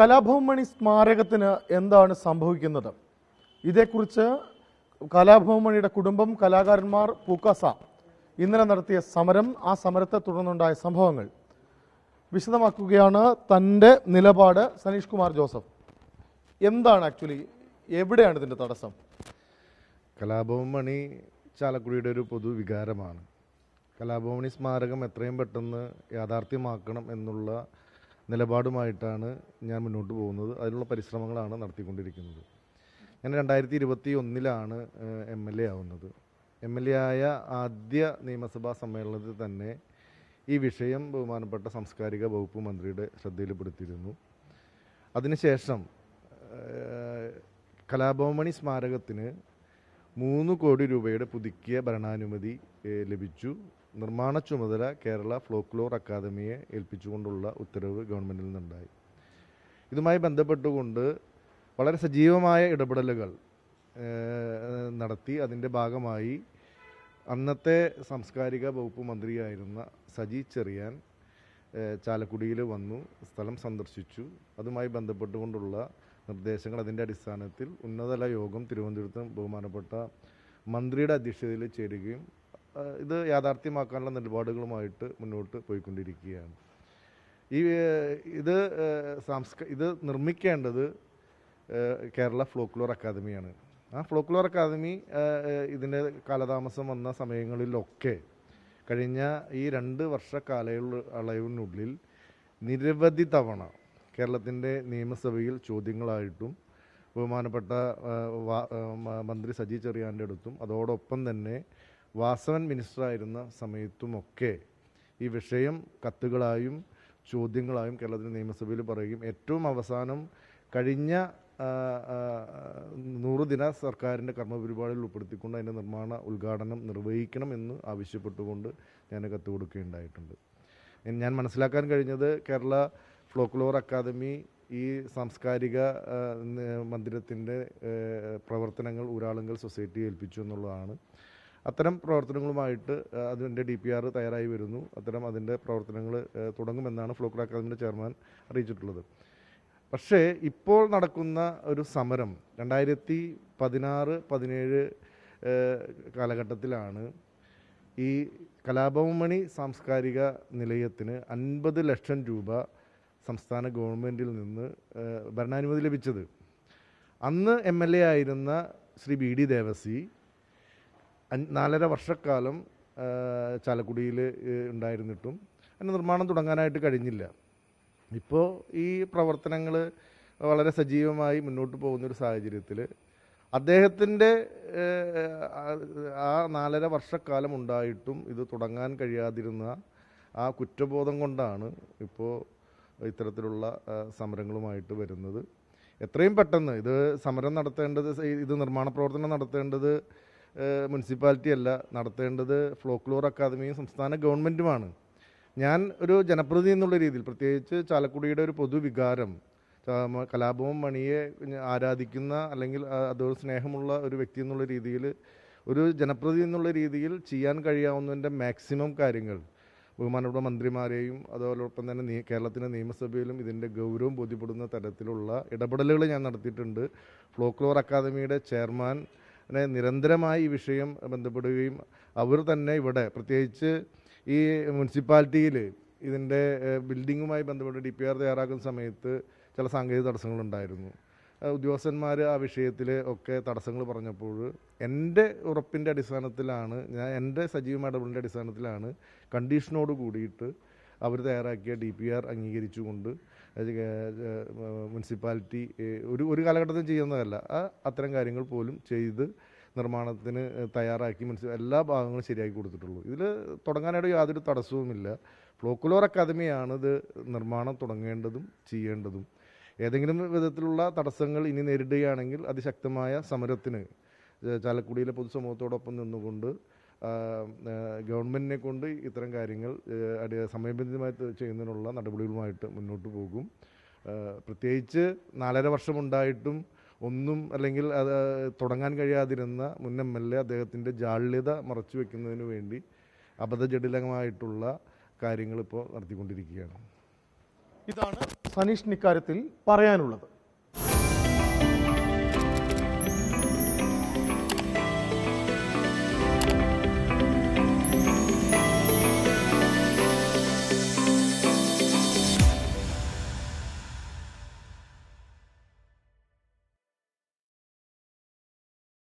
കലാഭവൻ മണി സ്മാരകത്തിന് എന്താണ് സംഭവിക്കുന്നത് ഇതേക്കുറിച്ച് കലാഭവൻ മണിയുടെ കുടുംബം കലാകാരന്മാർ പൂക്കാസ ഇന്നലെ നടത്തിയ സമരം ആ സമരത്തെ തുടർന്നുണ്ടായ സംഭവങ്ങൾ വിശദമാക്കുകയാണ് തൻ്റെ നിലപാട് സനീഷ് കുമാർ ജോസഫ് എന്താണ് ആക്ച്വലി എവിടെയാണ് ഇതിൻ്റെ തടസ്സം കലാഭവൻ മണി ചാലക്കുടിയുടെ ഒരു പൊതു വികാരമാണ് സ്മാരകം എത്രയും പെട്ടെന്ന് യാഥാർത്ഥ്യമാക്കണം എന്നുള്ള നിലപാടുമായിട്ടാണ് ഞാൻ മുന്നോട്ട് പോകുന്നത് അതിനുള്ള പരിശ്രമങ്ങളാണ് നടത്തിക്കൊണ്ടിരിക്കുന്നത് ഞാൻ രണ്ടായിരത്തി ഇരുപത്തി ഒന്നിലാണ് എം എൽ എ ആവുന്നത് എം എൽ എ ആയ ആദ്യ നിയമസഭാ സമ്മേളനത്തിൽ തന്നെ ഈ വിഷയം ബഹുമാനപ്പെട്ട സാംസ്കാരിക വകുപ്പ് മന്ത്രിയുടെ ശ്രദ്ധയിൽപ്പെടുത്തിയിരുന്നു അതിനുശേഷം കലാഭവമണി സ്മാരകത്തിന് മൂന്ന് കോടി രൂപയുടെ പുതുക്കിയ ഭരണാനുമതി ലഭിച്ചു നിർമ്മാണ ചുമതല കേരള ഫ്ലോക്ലോർ അക്കാദമിയെ ഏൽപ്പിച്ചുകൊണ്ടുള്ള ഉത്തരവ് ഗവൺമെൻറ്റിൽ നിന്നുണ്ടായി ഇതുമായി ബന്ധപ്പെട്ടുകൊണ്ട് വളരെ സജീവമായ ഇടപെടലുകൾ നടത്തി അതിൻ്റെ ഭാഗമായി അന്നത്തെ സാംസ്കാരിക വകുപ്പ് മന്ത്രിയായിരുന്ന സജി ചെറിയാൻ ചാലക്കുടിയിൽ വന്നു സ്ഥലം സന്ദർശിച്ചു അതുമായി ബന്ധപ്പെട്ടുകൊണ്ടുള്ള നിർദ്ദേശങ്ങൾ അതിൻ്റെ അടിസ്ഥാനത്തിൽ ഉന്നതതല യോഗം തിരുവനന്തപുരത്ത് ബഹുമാനപ്പെട്ട മന്ത്രിയുടെ അധ്യക്ഷതയിൽ ചേരുകയും ഇത് യാഥാർത്ഥ്യമാക്കാനുള്ള നിലപാടുകളുമായിട്ട് മുന്നോട്ട് പോയിക്കൊണ്ടിരിക്കുകയാണ് ഈ ഇത് സാംസ്ക ഇത് നിർമ്മിക്കേണ്ടത് കേരള ഫ്ലോക്ലോർ അക്കാദമിയാണ് ആ ഫ്ലോക്ലോർ അക്കാദമി ഇതിൻ്റെ കാലതാമസം വന്ന സമയങ്ങളിലൊക്കെ കഴിഞ്ഞ ഈ രണ്ട് വർഷ കാലയുള്ള അളവിനുള്ളിൽ നിരവധി തവണ കേരളത്തിൻ്റെ നിയമസഭയിൽ ചോദ്യങ്ങളായിട്ടും ബഹുമാനപ്പെട്ട മന്ത്രി സജി ചെറിയാൻ്റെ അടുത്തും അതോടൊപ്പം തന്നെ വാസവൻ മിനിസ്റ്ററായിരുന്ന സമയത്തുമൊക്കെ ഈ വിഷയം കത്തുകളായും ചോദ്യങ്ങളായും കേരളത്തിലെ നിയമസഭയിൽ പറയുകയും ഏറ്റവും അവസാനം കഴിഞ്ഞ ദിന സർക്കാരിൻ്റെ കർമ്മപരിപാടിയിൽ ഉൾപ്പെടുത്തിക്കൊണ്ട് അതിൻ്റെ നിർമ്മാണ ഉദ്ഘാടനം നിർവഹിക്കണം എന്ന് ആവശ്യപ്പെട്ടുകൊണ്ട് ഞാൻ കത്ത് കൊടുക്കുകയുണ്ടായിട്ടുണ്ട് ഞാൻ മനസ്സിലാക്കാൻ കഴിഞ്ഞത് കേരള ഫ്ലോക്ലോർ അക്കാദമി ഈ സാംസ്കാരിക മന്ദിരത്തിൻ്റെ പ്രവർത്തനങ്ങൾ ഊരാളുങ്കൽ സൊസൈറ്റി ഏൽപ്പിച്ചു എന്നുള്ളതാണ് അത്തരം പ്രവർത്തനങ്ങളുമായിട്ട് അതിൻ്റെ ഡി പി ആർ തയ്യാറായി വരുന്നു അത്തരം അതിൻ്റെ പ്രവർത്തനങ്ങൾ തുടങ്ങുമെന്നാണ് ഫ്ലോക്ര അക്കാദമിൻ്റെ ചെയർമാൻ അറിയിച്ചിട്ടുള്ളത് പക്ഷേ ഇപ്പോൾ നടക്കുന്ന ഒരു സമരം രണ്ടായിരത്തി പതിനാറ് പതിനേഴ് കാലഘട്ടത്തിലാണ് ഈ കലാഭവമണി സാംസ്കാരിക നിലയത്തിന് അൻപത് ലക്ഷം രൂപ സംസ്ഥാന ഗവൺമെൻറ്റിൽ നിന്ന് ഭരണാനുമതി ലഭിച്ചത് അന്ന് എം എൽ എ ആയിരുന്ന ശ്രീ ബി ഡി ദേവസി നാലര വർഷക്കാലം ചാലക്കുടിയിൽ ഉണ്ടായിരുന്നിട്ടും അതിൻ്റെ നിർമ്മാണം തുടങ്ങാനായിട്ട് കഴിഞ്ഞില്ല ഇപ്പോൾ ഈ പ്രവർത്തനങ്ങൾ വളരെ സജീവമായി മുന്നോട്ട് പോകുന്നൊരു സാഹചര്യത്തിൽ അദ്ദേഹത്തിൻ്റെ ആ നാലര വർഷക്കാലം ഉണ്ടായിട്ടും ഇത് തുടങ്ങാൻ കഴിയാതിരുന്ന ആ കുറ്റബോധം കൊണ്ടാണ് ഇപ്പോൾ ഇത്തരത്തിലുള്ള സമരങ്ങളുമായിട്ട് വരുന്നത് എത്രയും പെട്ടെന്ന് ഇത് സമരം നടത്തേണ്ടത് ഇത് നിർമ്മാണ പ്രവർത്തനം നടത്തേണ്ടത് മുനിസിപ്പാലിറ്റി അല്ല നടത്തേണ്ടത് ഫ്ലോക്ലോർ അക്കാദമിയും സംസ്ഥാന ഗവൺമെൻറ്റുമാണ് ഞാൻ ഒരു ജനപ്രതി എന്നുള്ള രീതിയിൽ പ്രത്യേകിച്ച് ചാലക്കുടിയുടെ ഒരു പൊതുവികാരം കലാഭവൻ മണിയെ ആരാധിക്കുന്ന അല്ലെങ്കിൽ അതോട് സ്നേഹമുള്ള ഒരു വ്യക്തി എന്നുള്ള രീതിയിൽ ഒരു ജനപ്രതി എന്നുള്ള രീതിയിൽ ചെയ്യാൻ കഴിയാവുന്നതിൻ്റെ മാക്സിമം കാര്യങ്ങൾ ബഹുമാനപ്പെട്ട മന്ത്രിമാരെയും അതോടൊപ്പം തന്നെ നീ കേരളത്തിൻ്റെ നിയമസഭയിലും ഇതിൻ്റെ ഗൗരവം ബോധ്യപ്പെടുന്ന തരത്തിലുള്ള ഇടപെടലുകൾ ഞാൻ നടത്തിയിട്ടുണ്ട് ഫ്ലോക്ലോർ അക്കാദമിയുടെ ചെയർമാൻ നിരന്തരമായി ഈ വിഷയം ബന്ധപ്പെടുകയും അവർ തന്നെ ഇവിടെ പ്രത്യേകിച്ച് ഈ മുനിസിപ്പാലിറ്റിയിൽ ഇതിൻ്റെ ബിൽഡിങ്ങുമായി ബന്ധപ്പെട്ട് ഡി പി ആർ തയ്യാറാക്കുന്ന സമയത്ത് ചില സാങ്കേതിക തടസ്സങ്ങളുണ്ടായിരുന്നു ഉദ്യോഗസ്ഥന്മാർ ആ വിഷയത്തിൽ ഒക്കെ തടസ്സങ്ങൾ പറഞ്ഞപ്പോൾ എൻ്റെ ഉറപ്പിൻ്റെ അടിസ്ഥാനത്തിലാണ് ഞാൻ എൻ്റെ സജീവമായ ഇടപെടലിൻ്റെ അടിസ്ഥാനത്തിലാണ് കണ്ടീഷനോട് കൂടിയിട്ട് അവർ തയ്യാറാക്കിയ ഡി പി ആർ അംഗീകരിച്ചുകൊണ്ട് മുനിസിപ്പാലിറ്റി ഒരു ഒരു കാലഘട്ടത്തിൽ ചെയ്യുന്നതല്ല അത്തരം കാര്യങ്ങൾ പോലും ചെയ്ത് നിർമ്മാണത്തിന് തയ്യാറാക്കി മുനിസിപ്പൽ എല്ലാ ഭാഗങ്ങളും ശരിയാക്കി കൊടുത്തിട്ടുള്ളൂ ഇതിൽ തുടങ്ങാനായിട്ട് യാതൊരു തടസ്സവുമില്ല ഫ്ലോക്കുലോർ അക്കാദമിയാണ് ഇത് നിർമ്മാണം തുടങ്ങേണ്ടതും ചെയ്യേണ്ടതും ഏതെങ്കിലും വിധത്തിലുള്ള തടസ്സങ്ങൾ ഇനി നേരിടുകയാണെങ്കിൽ അതിശക്തമായ സമരത്തിന് ചാലക്കുടിയിലെ പൊതുസമൂഹത്തോടൊപ്പം നിന്നുകൊണ്ട് ഗവൺമെൻറ്റിനെ കൊണ്ട് ഇത്തരം കാര്യങ്ങൾ സമയബന്ധിതമായി ചെയ്യുന്നതിനുള്ള നടപടികളുമായിട്ട് മുന്നോട്ട് പോകും പ്രത്യേകിച്ച് നാലര വർഷമുണ്ടായിട്ടും ഒന്നും അല്ലെങ്കിൽ അത് തുടങ്ങാൻ കഴിയാതിരുന്ന മുൻ എം എൽ എ അദ്ദേഹത്തിൻ്റെ ജാള്യത മറച്ചു വെക്കുന്നതിന് വേണ്ടി അബദ്ധജടിലമായിട്ടുള്ള കാര്യങ്ങൾ ഇപ്പോൾ നടത്തിക്കൊണ്ടിരിക്കുകയാണ് ഇതാണ് സനീഷിന് ഇക്കാര്യത്തിൽ പറയാനുള്ളത്